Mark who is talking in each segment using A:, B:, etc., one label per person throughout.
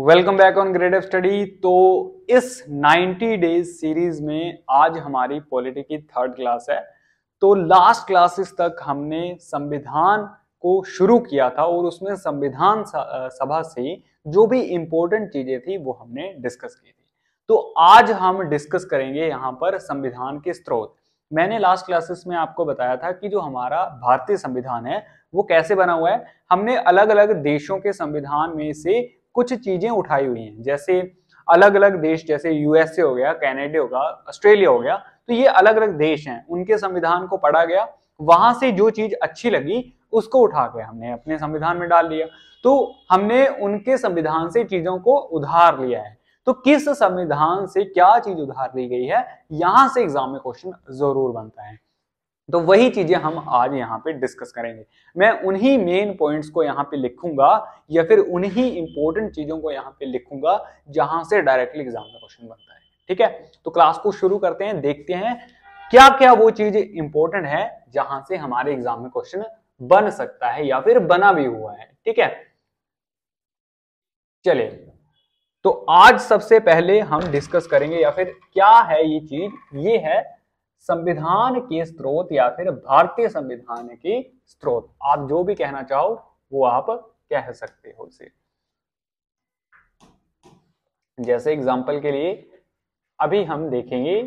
A: welcome back on grade of study तो इस 90 days series में आज हमारी पॉलिटी की थर्ड क्लास है तो लास्ट क्लासेस तक हमने संविधान को शुरू किया था और उसमें संविधान सभा से जो भी इंपॉर्टेंट चीजें थी वो हमने डिस्कस की थी तो आज हम डिस्कस करेंगे यहाँ पर संविधान के स्रोत मैंने लास्ट क्लासेस में आपको बताया था कि जो हमारा भारतीय संविधान है वो कैसे बना हुआ है हमने अलग अलग देशों के संविधान में से कुछ चीजें उठाई हुई हैं जैसे अलग अलग देश जैसे यूएसए हो गया कैनेडा होगा ऑस्ट्रेलिया हो गया तो ये अलग अलग देश हैं उनके संविधान को पढ़ा गया वहां से जो चीज अच्छी लगी उसको उठा के हमने अपने संविधान में डाल लिया तो हमने उनके संविधान से चीजों को उधार लिया है तो किस संविधान से क्या चीज उधार ली गई है यहां से एग्जाम में क्वेश्चन जरूर बनता है तो वही चीजें हम आज यहाँ पे डिस्कस करेंगे मैं उन्हीं मेन पॉइंट्स को यहाँ पे लिखूंगा या फिर उन्हीं इंपॉर्टेंट चीजों को यहाँ पे लिखूंगा जहां से डायरेक्टली एग्जाम में क्वेश्चन बनता है ठीक है तो क्लास को शुरू करते हैं देखते हैं क्या क्या वो चीज इंपॉर्टेंट है जहां से हमारे एग्जाम में क्वेश्चन बन सकता है या फिर बना भी हुआ है ठीक है चले तो आज सबसे पहले हम डिस्कस करेंगे या फिर क्या है ये चीज ये है संविधान के स्रोत या फिर भारतीय संविधान के स्रोत आप जो भी कहना चाहो वो आप कह सकते हो उसे जैसे एग्जाम्पल के लिए अभी हम देखेंगे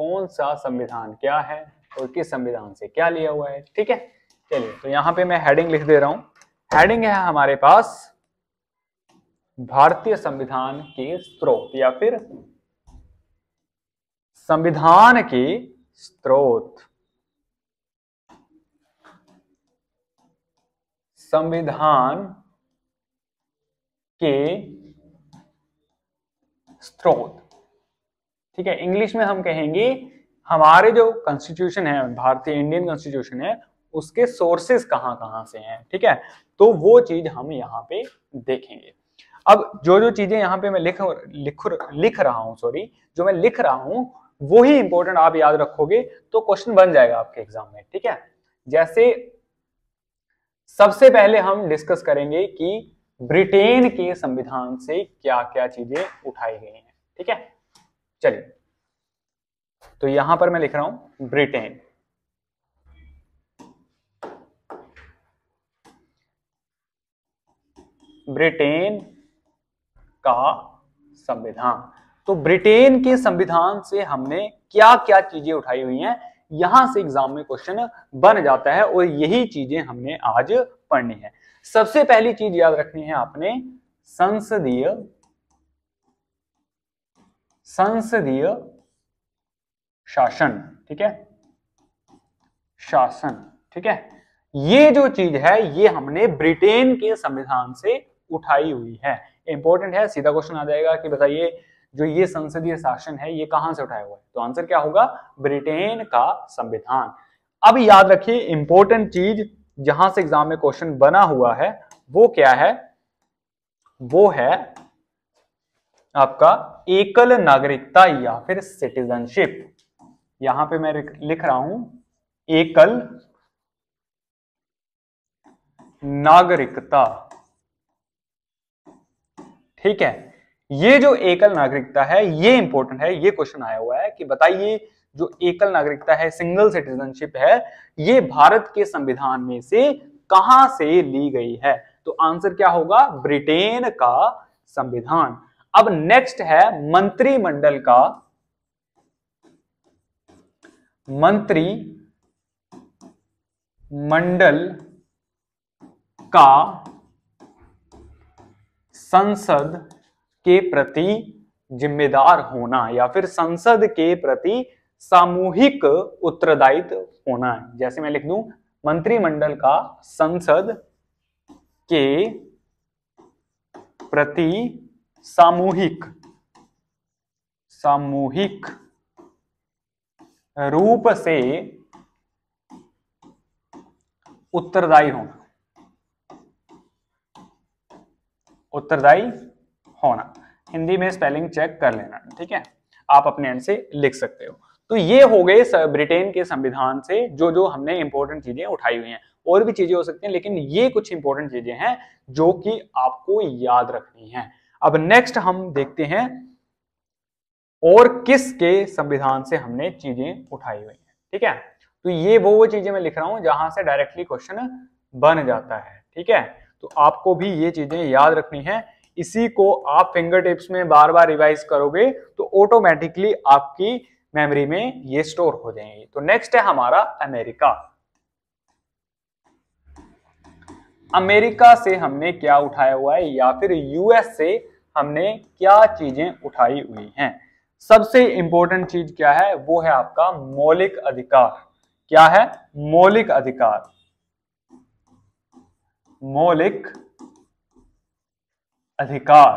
A: कौन सा संविधान क्या है और किस संविधान से क्या लिया हुआ है ठीक है चलिए तो यहां पे मैं हेडिंग लिख दे रहा हूं हेडिंग है हमारे पास भारतीय संविधान के स्रोत या फिर संविधान के स्रोत संविधान के स्रोत ठीक है इंग्लिश में हम कहेंगे हमारे जो कॉन्स्टिट्यूशन है भारतीय इंडियन कॉन्स्टिट्यूशन है उसके सोर्सेस कहाँ कहां से हैं ठीक है तो वो चीज हम यहां पे देखेंगे अब जो जो चीजें यहां पे मैं लिख लिख लिख रहा हूं सॉरी जो मैं लिख रहा हूं वो ही इंपॉर्टेंट आप याद रखोगे तो क्वेश्चन बन जाएगा आपके एग्जाम में ठीक है जैसे सबसे पहले हम डिस्कस करेंगे कि ब्रिटेन के संविधान से क्या क्या चीजें उठाई गई हैं ठीक है चलिए तो यहां पर मैं लिख रहा हूं ब्रिटेन ब्रिटेन का संविधान तो ब्रिटेन के संविधान से हमने क्या क्या चीजें उठाई हुई हैं यहां से एग्जाम में क्वेश्चन बन जाता है और यही चीजें हमने आज पढ़नी है सबसे पहली चीज याद रखनी है आपने संसदीय संसदीय शासन ठीक है शासन ठीक है ये जो चीज है ये हमने ब्रिटेन के संविधान से उठाई हुई है इंपॉर्टेंट है सीधा क्वेश्चन आ जाएगा कि बताइए जो ये संसदीय शासन है ये कहां से उठाया हुआ है तो आंसर क्या होगा ब्रिटेन का संविधान अब याद रखिए इंपॉर्टेंट चीज जहां से एग्जाम में क्वेश्चन बना हुआ है वो क्या है वो है आपका एकल नागरिकता या फिर सिटीजनशिप यहां पे मैं लिख रहा हूं एकल नागरिकता ठीक है ये जो एकल नागरिकता है ये इंपॉर्टेंट है ये क्वेश्चन आया हुआ है कि बताइए जो एकल नागरिकता है सिंगल सिटीजनशिप है ये भारत के संविधान में से कहां से ली गई है तो आंसर क्या होगा ब्रिटेन का संविधान अब नेक्स्ट है मंत्रिमंडल का मंत्री मंडल का संसद के प्रति जिम्मेदार होना या फिर संसद के प्रति सामूहिक उत्तरदायित्व होना है जैसे मैं लिख दूं मंत्रिमंडल का संसद के प्रति सामूहिक सामूहिक रूप से उत्तरदायी होना उत्तरदायी होना हिंदी में स्पेलिंग चेक कर लेना ठीक है आप अपने एंड से लिख सकते हो तो ये हो गए ब्रिटेन के संविधान से जो जो हमने इंपॉर्टेंट चीजें उठाई हुई हैं और भी चीजें हो सकती हैं लेकिन ये कुछ इंपॉर्टेंट चीजें हैं जो कि आपको याद रखनी है अब नेक्स्ट हम देखते हैं और किसके संविधान से हमने चीजें उठाई हुई हैं ठीक है तो ये वो वो चीजें मैं लिख रहा हूं जहां से डायरेक्टली क्वेश्चन बन जाता है ठीक है तो आपको भी ये चीजें याद रखनी है इसी को आप फिंगर टिप्स में बार बार रिवाइज करोगे तो ऑटोमेटिकली आपकी मेमोरी में ये स्टोर हो जाएंगे तो नेक्स्ट है हमारा अमेरिका अमेरिका से हमने क्या उठाया हुआ है या फिर यूएस से हमने क्या चीजें उठाई हुई हैं सबसे इंपॉर्टेंट चीज क्या है वो है आपका मौलिक अधिकार क्या है मौलिक अधिकार मौलिक अधिकार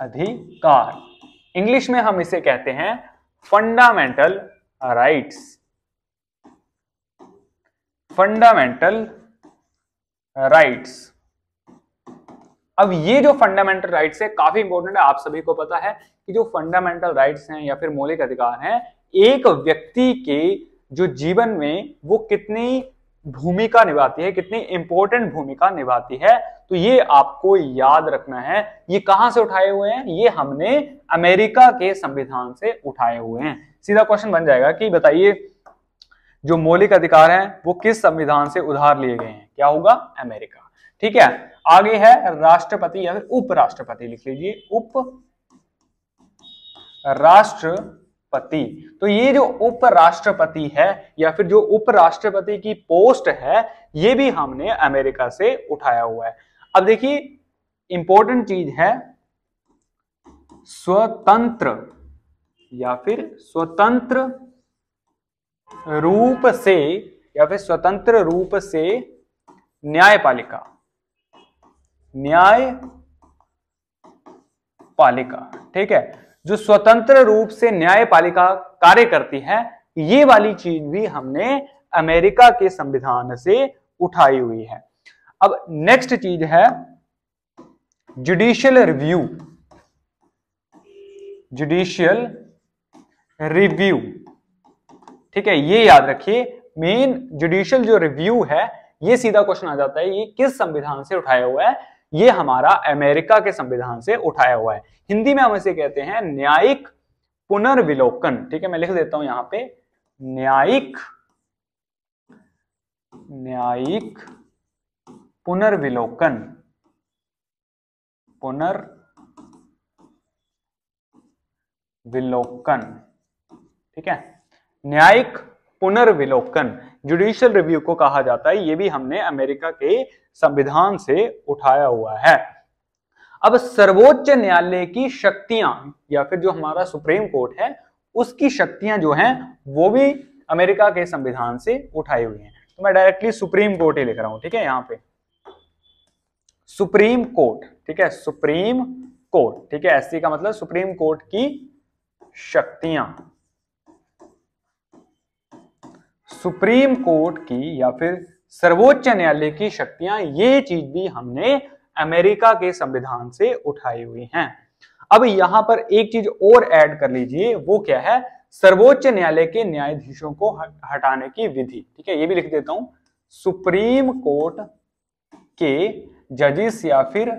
A: अधिकार इंग्लिश में हम इसे कहते हैं फंडामेंटल राइट्स फंडामेंटल राइट्स अब ये जो फंडामेंटल राइट्स है काफी इंपॉर्टेंट है आप सभी को पता है कि जो फंडामेंटल राइट्स हैं या फिर मौलिक अधिकार हैं एक व्यक्ति के जो जीवन में वो कितनी भूमिका निभाती है कितनी इंपॉर्टेंट भूमिका निभाती है तो ये आपको याद रखना है ये कहां से उठाए हुए हैं ये हमने अमेरिका के संविधान से उठाए हुए हैं सीधा क्वेश्चन बन जाएगा कि बताइए जो मौलिक अधिकार हैं वो किस संविधान से उधार लिए गए हैं क्या होगा अमेरिका ठीक है आगे है राष्ट्रपति या फिर उपराष्ट्रपति लिख लीजिए उप राष्ट्र पति तो ये जो उपराष्ट्रपति है या फिर जो उपराष्ट्रपति की पोस्ट है ये भी हमने अमेरिका से उठाया हुआ है अब देखिए इंपॉर्टेंट चीज है स्वतंत्र या फिर स्वतंत्र रूप से या फिर स्वतंत्र रूप से न्यायपालिका न्याय पालिका ठीक है जो स्वतंत्र रूप से न्यायपालिका कार्य करती है ये वाली चीज भी हमने अमेरिका के संविधान से उठाई हुई है अब नेक्स्ट चीज है जुडिशियल रिव्यू जुडिशियल रिव्यू ठीक है ये याद रखिए मेन जुडिशियल जो रिव्यू है ये सीधा क्वेश्चन आ जाता है ये किस संविधान से उठाया हुआ है ये हमारा अमेरिका के संविधान से उठाया हुआ है हिंदी में हम इसे कहते हैं न्यायिक पुनर्विलोकन ठीक है मैं लिख देता हूं यहां पे न्यायिक न्यायिक पुनर्विलोकन पुनर् विलोकन ठीक है न्यायिक पुनर्विलोकन जुडिशियल रिव्यू को कहा जाता है ये भी हमने अमेरिका के संविधान से उठाया हुआ है अब सर्वोच्च न्यायालय की शक्तियां या फिर जो हमारा सुप्रीम कोर्ट है उसकी शक्तियां जो हैं वो भी अमेरिका के संविधान से उठाई हुई हैं तो मैं डायरेक्टली सुप्रीम कोर्ट ही लिख रहा हूं ठीक है यहां पे सुप्रीम कोर्ट ठीक है सुप्रीम कोर्ट ठीक है एससी का मतलब सुप्रीम कोर्ट की शक्तियां सुप्रीम कोर्ट की या फिर सर्वोच्च न्यायालय की शक्तियां ये चीज भी हमने अमेरिका के संविधान से उठाई हुई हैं अब यहां पर एक चीज और ऐड कर लीजिए वो क्या है सर्वोच्च न्यायालय के न्यायाधीशों को हटाने की विधि ठीक है ये भी लिख देता हूं सुप्रीम कोर्ट के जजिस या फिर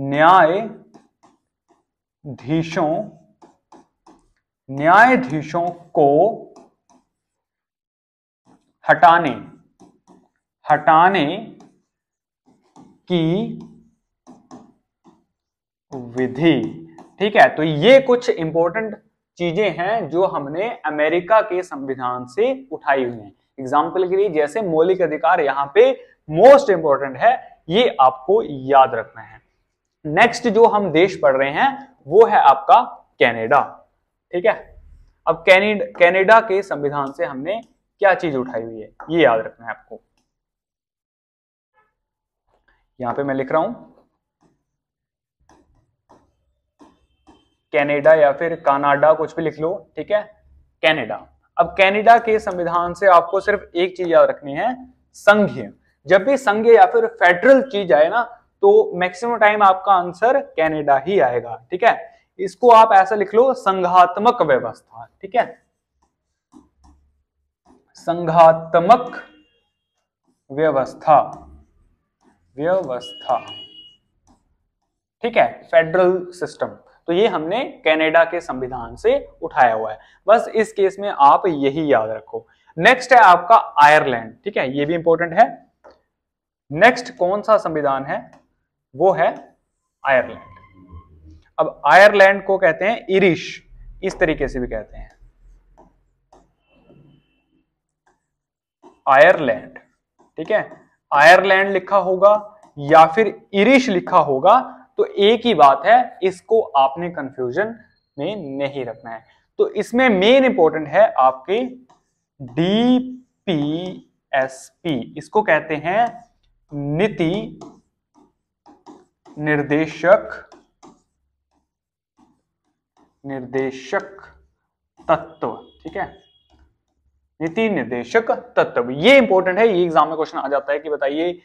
A: न्यायधीशों न्यायाधीशों को हटाने हटाने की विधि ठीक है तो ये कुछ इंपॉर्टेंट चीजें हैं जो हमने अमेरिका के संविधान से उठाई हुई हैं एग्जाम्पल के लिए जैसे मौलिक अधिकार यहां पे मोस्ट इंपॉर्टेंट है ये आपको याद रखना है नेक्स्ट जो हम देश पढ़ रहे हैं वो है आपका कनाडा ठीक है अब कनाडा के संविधान से हमने क्या चीज उठाई हुई है ये याद रखना है आपको यहां पे मैं लिख रहा हूं कनाडा या फिर कनाडा कुछ भी लिख लो ठीक है कनाडा अब कनाडा के संविधान से आपको सिर्फ एक चीज याद रखनी है संघीय जब भी संघीय या फिर फेडरल चीज आए ना तो मैक्सिमम टाइम आपका आंसर कनाडा ही आएगा ठीक है इसको आप ऐसा लिख लो संघात्मक व्यवस्था ठीक है संघात्मक व्यवस्था व्यवस्था ठीक है फेडरल सिस्टम तो ये हमने कनाडा के संविधान से उठाया हुआ है बस इस केस में आप यही याद रखो नेक्स्ट है आपका आयरलैंड ठीक है ये भी इंपॉर्टेंट है नेक्स्ट कौन सा संविधान है वो है आयरलैंड अब आयरलैंड को कहते हैं इरिश इस तरीके से भी कहते हैं आयरलैंड ठीक है आयरलैंड लिखा होगा या फिर इरिश लिखा होगा तो एक ही बात है इसको आपने कंफ्यूजन में नहीं रखना है तो इसमें मेन इंपॉर्टेंट है आपके डी पी एस पी इसको कहते हैं नीति निर्देशक निर्देशक तत्व ठीक है नीति निर्देशक तत्व ये इंपॉर्टेंट है ये एग्जाम में क्वेश्चन आ जाता है कि बताइए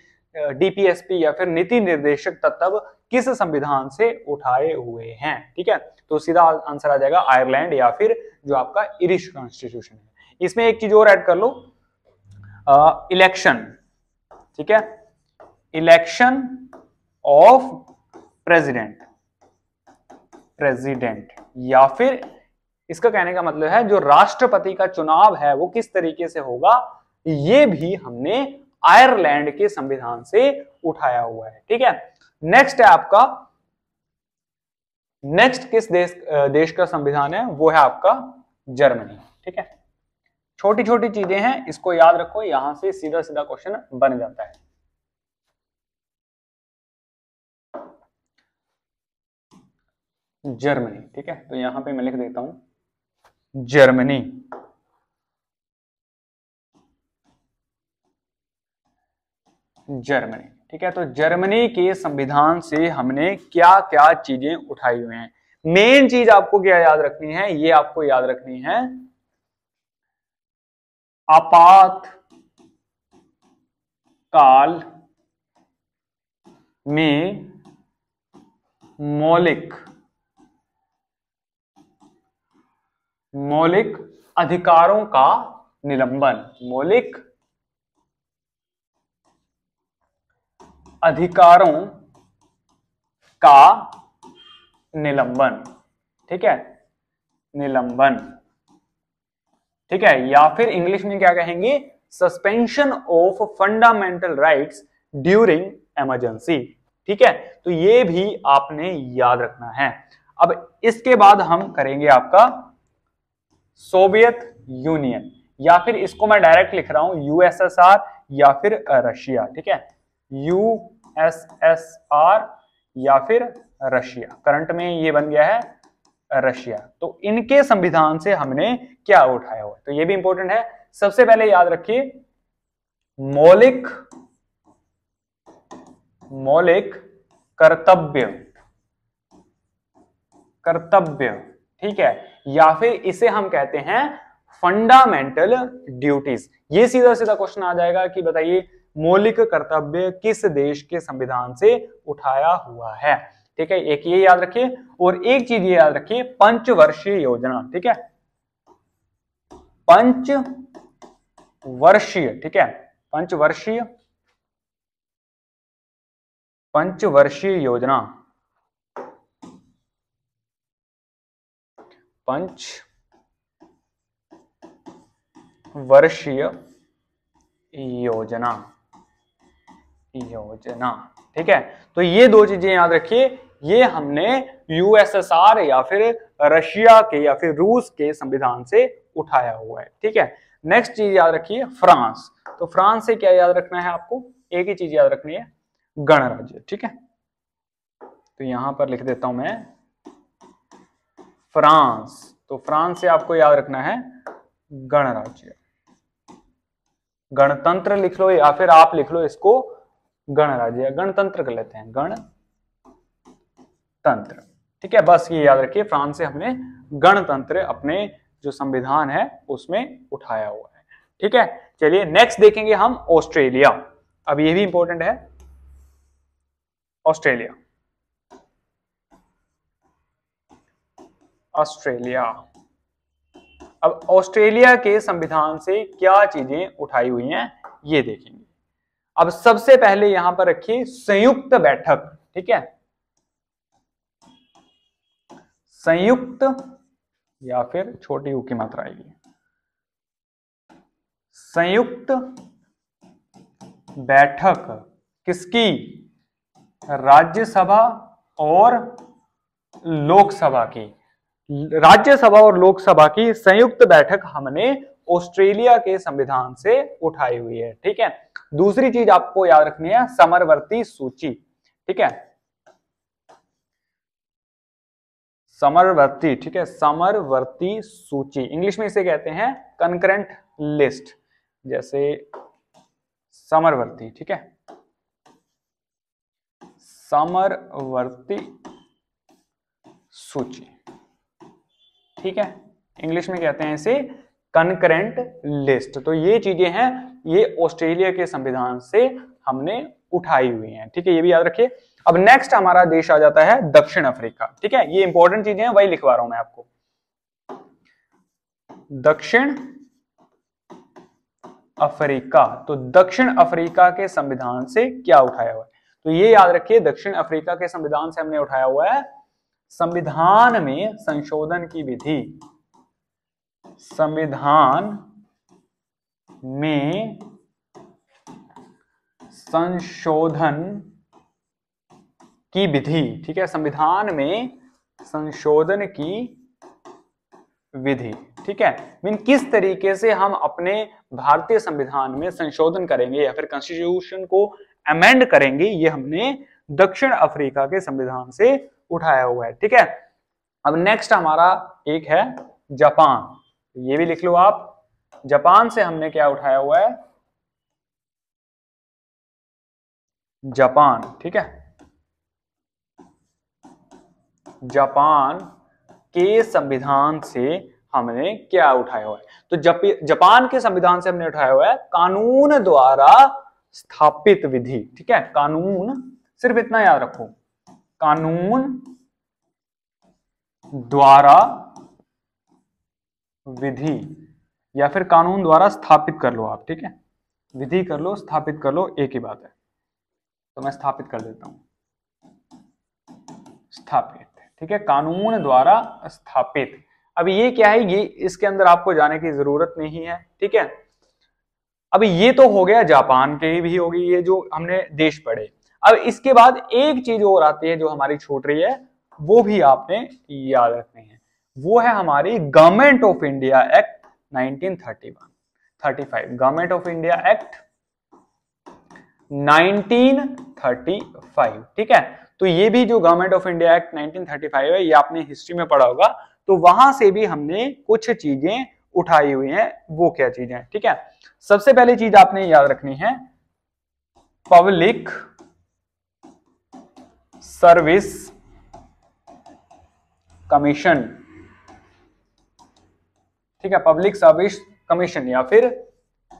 A: डीपीएसपी या फिर नीति निर्देशक तत्व किस संविधान से उठाए हुए हैं ठीक है तो सीधा आंसर आ जाएगा आयरलैंड या फिर जो आपका इरिश कॉन्स्टिट्यूशन है इसमें एक चीज और ऐड कर लो इलेक्शन ठीक है इलेक्शन ऑफ प्रेसिडेंट प्रेसिडेंट या फिर इसका कहने का मतलब है जो राष्ट्रपति का चुनाव है वो किस तरीके से होगा ये भी हमने आयरलैंड के संविधान से उठाया हुआ है ठीक है नेक्स्ट है आपका नेक्स्ट किस देश देश का संविधान है वो है आपका जर्मनी ठीक है छोटी छोटी चीजें हैं इसको याद रखो यहां से सीधा सीधा क्वेश्चन बन जाता है जर्मनी ठीक है तो यहां पे मैं लिख देता हूं जर्मनी जर्मनी ठीक है तो जर्मनी के संविधान से हमने क्या क्या चीजें उठाई हुई हैं मेन चीज आपको क्या याद रखनी है ये आपको याद रखनी है आपात काल में मौलिक मौलिक अधिकारों का निलंबन मौलिक अधिकारों का निलंबन ठीक है निलंबन ठीक है या फिर इंग्लिश में क्या कहेंगे suspension of fundamental rights during emergency ठीक है तो ये भी आपने याद रखना है अब इसके बाद हम करेंगे आपका सोवियत यूनियन या फिर इसको मैं डायरेक्ट लिख रहा हूं यूएसएसआर या फिर रशिया ठीक है यूएसएसआर या फिर रशिया करंट में ये बन गया है रशिया तो इनके संविधान से हमने क्या उठाया हुआ तो ये भी इंपॉर्टेंट है सबसे पहले याद रखिए मौलिक मौलिक कर्तव्य कर्तव्य ठीक है या फिर इसे हम कहते हैं फंडामेंटल ड्यूटीज ये सीधा सीधा क्वेश्चन आ जाएगा कि बताइए मौलिक कर्तव्य किस देश के संविधान से उठाया हुआ है ठीक है एक ये याद रखिए और एक चीज ये याद रखिए पंचवर्षीय योजना ठीक है पंच वर्षीय ठीक है पंचवर्षीय पंचवर्षीय योजना पंच वर्षीय योजना योजना ठीक है तो ये दो चीजें याद रखिए ये हमने यूएसएसआर या फिर रशिया के या फिर रूस के संविधान से उठाया हुआ है ठीक है नेक्स्ट चीज याद रखिए फ्रांस तो फ्रांस से क्या याद रखना है आपको एक ही चीज याद रखनी है गणराज्य ठीक है तो यहां पर लिख देता हूं मैं फ्रांस तो फ्रांस से आपको याद रखना है गणराज्य गणतंत्र लिख लो या फिर आप लिख लो इसको गणराज्य गणतंत्र कर लेते हैं गणतंत्र ठीक है बस ये याद रखिए फ्रांस से हमने गणतंत्र अपने जो संविधान है उसमें उठाया हुआ है ठीक है चलिए नेक्स्ट देखेंगे हम ऑस्ट्रेलिया अब ये भी इंपॉर्टेंट है ऑस्ट्रेलिया ऑस्ट्रेलिया अब ऑस्ट्रेलिया के संविधान से क्या चीजें उठाई हुई हैं ये देखेंगे अब सबसे पहले यहां पर रखिए संयुक्त बैठक ठीक है संयुक्त या फिर छोटी ऊ की मात्रा आएगी संयुक्त बैठक किसकी राज्यसभा और लोकसभा की राज्यसभा और लोकसभा की संयुक्त बैठक हमने ऑस्ट्रेलिया के संविधान से उठाई हुई है ठीक है दूसरी चीज आपको याद रखनी है समरवर्ती सूची ठीक है समरवर्ती ठीक है समरवर्ती सूची इंग्लिश में इसे कहते हैं कंकरेंट लिस्ट जैसे समरवर्ती ठीक है समरवर्ती सूची ठीक है इंग्लिश में कहते हैं इसे कनकरेंट लिस्ट तो ये चीजें हैं ये ऑस्ट्रेलिया के संविधान से हमने उठाई हुई हैं ठीक है ये भी याद रखिए अब नेक्स्ट हमारा देश आ जाता है दक्षिण अफ्रीका ठीक है ये इंपॉर्टेंट चीजें हैं वही लिखवा रहा हूं मैं आपको दक्षिण अफ्रीका तो दक्षिण अफ्रीका के संविधान से क्या उठाया हुआ है तो ये याद रखिए दक्षिण अफ्रीका के संविधान से हमने उठाया हुआ है संविधान में संशोधन की विधि संविधान में संशोधन की विधि ठीक है संविधान में संशोधन की विधि ठीक है मीन किस तरीके से हम अपने भारतीय संविधान में संशोधन करेंगे या फिर कॉन्स्टिट्यूशन को अमेंड करेंगे ये हमने दक्षिण अफ्रीका के संविधान से उठाया हुआ है ठीक है अब नेक्स्ट हमारा एक है जापान ये भी लिख लो आप जापान से हमने क्या उठाया हुआ है जापान ठीक है जापान के संविधान से हमने क्या उठाया हुआ है तो जप, जापान के संविधान से हमने उठाया हुआ है कानून द्वारा स्थापित विधि ठीक है कानून सिर्फ इतना याद रखो कानून द्वारा विधि या फिर कानून द्वारा स्थापित कर लो आप ठीक है विधि कर लो स्थापित कर लो एक ही बात है तो मैं स्थापित कर देता हूं स्थापित ठीक है कानून द्वारा स्थापित अब ये क्या है ये इसके अंदर आपको जाने की जरूरत नहीं है ठीक है अब ये तो हो गया जापान के भी होगी ये जो हमने देश पढ़े अब इसके बाद एक चीज और आती है जो हमारी छूट रही है वो भी आपने याद रखनी है वो है हमारी government of India act 1931 35 government of India act 1935 ठीक है तो ये भी जो गवर्नमेंट ऑफ इंडिया एक्ट 1935 है ये आपने हिस्ट्री में पढ़ा होगा तो वहां से भी हमने कुछ चीजें उठाई हुई हैं वो क्या चीजें ठीक है सबसे पहली चीज आपने याद रखनी है पब्लिक सर्विस कमीशन ठीक है पब्लिक सर्विस कमीशन या फिर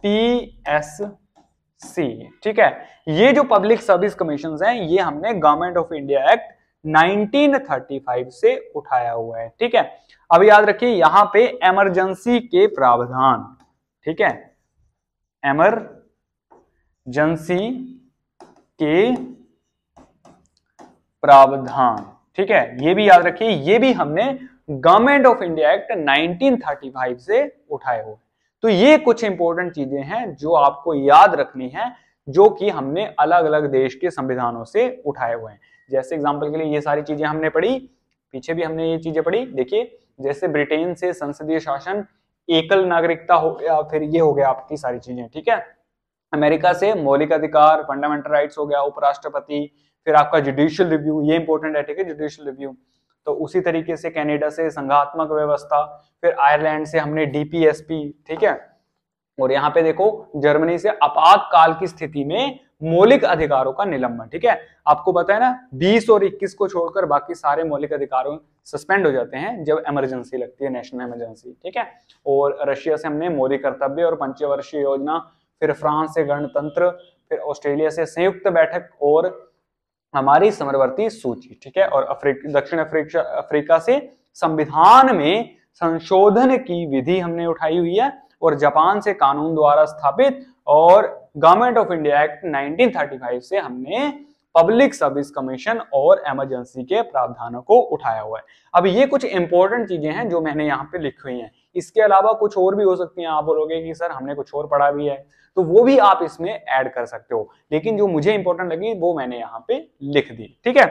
A: पीएससी ठीक है ये जो पब्लिक सर्विस कमीशन हैं ये हमने गवर्नमेंट ऑफ इंडिया एक्ट 1935 से उठाया हुआ है ठीक है अब याद रखिए यहां पे इमरजेंसी के प्रावधान ठीक है एमरजेंसी के प्रावधान ठीक है ये भी याद रखिए ये भी हमने गवर्नमेंट ऑफ इंडिया एक्ट 1935 से उठाए हुए तो ये कुछ इंपॉर्टेंट चीजें हैं जो आपको याद रखनी है जो कि हमने अलग अलग देश के संविधानों से उठाए हुए हैं जैसे एग्जाम्पल के लिए ये सारी चीजें हमने पढ़ी पीछे भी हमने ये चीजें पढ़ी देखिए जैसे ब्रिटेन से संसदीय शासन एकल नागरिकता हो गया फिर ये हो गया आपकी सारी चीजें ठीक है अमेरिका से मौलिक अधिकार फंडामेंटल राइट्स हो गया उपराष्ट्रपति फिर आपका जुडिशियल रिव्यू ये इंपॉर्टेंट है ठीक है जुडिशियल रिव्यू तो उसी तरीके से कैनेडा से संघात्मक व्यवस्था फिर आयरलैंड से हमने डीपीएसपी ठीक है और यहाँ पे देखो जर्मनी से आपातकाल की स्थिति में मौलिक अधिकारों का निलंबन ठीक है आपको पता है ना 20 और 21 को छोड़कर बाकी सारे मौलिक अधिकारों सस्पेंड हो जाते हैं जब इमरजेंसी लगती है नेशनल इमरजेंसी ठीक है और रशिया से हमने मौलिक कर्तव्य और पंचवर्षीय योजना फिर फ्रांस से गणतंत्र फिर ऑस्ट्रेलिया से संयुक्त बैठक और हमारी समरवर्ती सूची ठीक है और अफ्रीक, दक्षिण अफ्रीका अफ्रीका से संविधान में संशोधन की विधि हमने उठाई हुई है और जापान से कानून द्वारा स्थापित और गवर्नमेंट ऑफ इंडिया एक्ट 1935 से हमने पब्लिक सर्विस कमीशन और इमरजेंसी के प्रावधानों को उठाया हुआ है अब ये कुछ इंपॉर्टेंट चीजें हैं जो मैंने यहाँ पे लिखी हुई हैं इसके अलावा कुछ और भी हो सकती हैं आप बोलोगे कि सर हमने कुछ और पढ़ा भी है तो वो भी आप इसमें ऐड कर सकते हो लेकिन जो मुझे इंपॉर्टेंट लगी वो मैंने यहाँ पे लिख दी ठीक है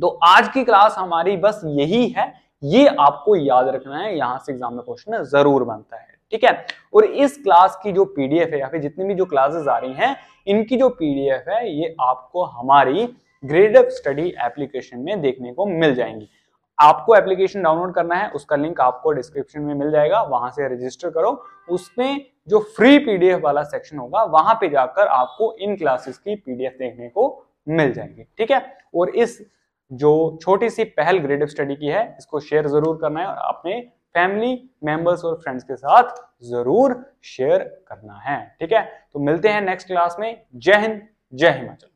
A: तो आज की क्लास हमारी बस यही है ये आपको याद रखना है यहाँ से एग्जाम में क्वेश्चन जरूर बनता है ठीक है और इस क्लास की जो पीडीएफ है या फिर जितनी भी जो क्लासेस आ रही हैं इनकी जो पीडीएफ है ये आपको हमारी ग्रेडअप स्टडी एप्लीकेशन में देखने को मिल जाएंगी आपको एप्लीकेशन डाउनलोड करना है उसका लिंक आपको डिस्क्रिप्शन में मिल जाएगा वहां से रजिस्टर करो उसमें जो फ्री पीडीएफ वाला सेक्शन होगा वहां पे जाकर आपको इन क्लासेस की पीडीएफ देखने को मिल जाएंगे ठीक है और इस जो छोटी सी पहल ग्रेड ऑफ स्टडी की है इसको शेयर जरूर करना है और अपने फैमिली मेंबर्स और फ्रेंड्स के साथ जरूर शेयर करना है ठीक है तो मिलते हैं नेक्स्ट क्लास में जय हिंद जय हिमाचल